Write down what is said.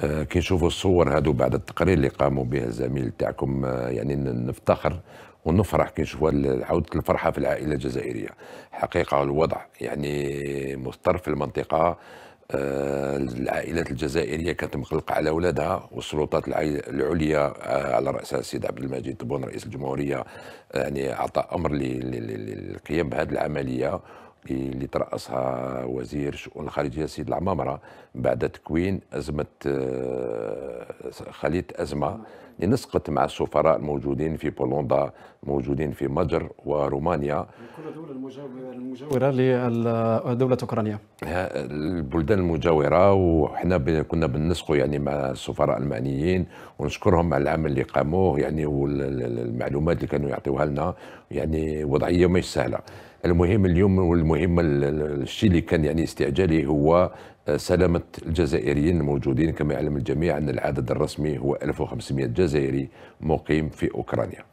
آه، كي نشوفوا الصور هادو بعد التقرير اللي قاموا به الزميل تاعكم آه، يعني نفتخر ونفرح كي نشوفوا عودة الفرحة في العائلة الجزائرية حقيقة الوضع يعني مضطر في المنطقة آه، العائلات الجزائرية كانت مقلقة على أولادها والسلطات العليا على رأسها السيد عبد المجيد تبون رئيس الجمهورية يعني أعطى أمر للقيام بهذه العملية اللي ترأسها وزير شؤون الخارجية سيد العمامرة بعد تكوين أزمة آه، خليت أزمة لنسقط مع السفراء الموجودين في بولندا موجودين في مجر ورومانيا كل الدول المجاورة لدولة أوكرانيا البلدان المجاورة وحنا كنا بنسقوا يعني مع السفراء المعنيين ونشكرهم على العمل اللي قاموه يعني والمعلومات اللي كانوا يعطيوها لنا يعني وضعية مش سهلة المهم اليوم والمهم الشيء اللي كان يعني استعجالي هو سلامة الجزائريين الموجودين كما يعلم الجميع أن العدد الرسمي هو 1500 جزائري مقيم في أوكرانيا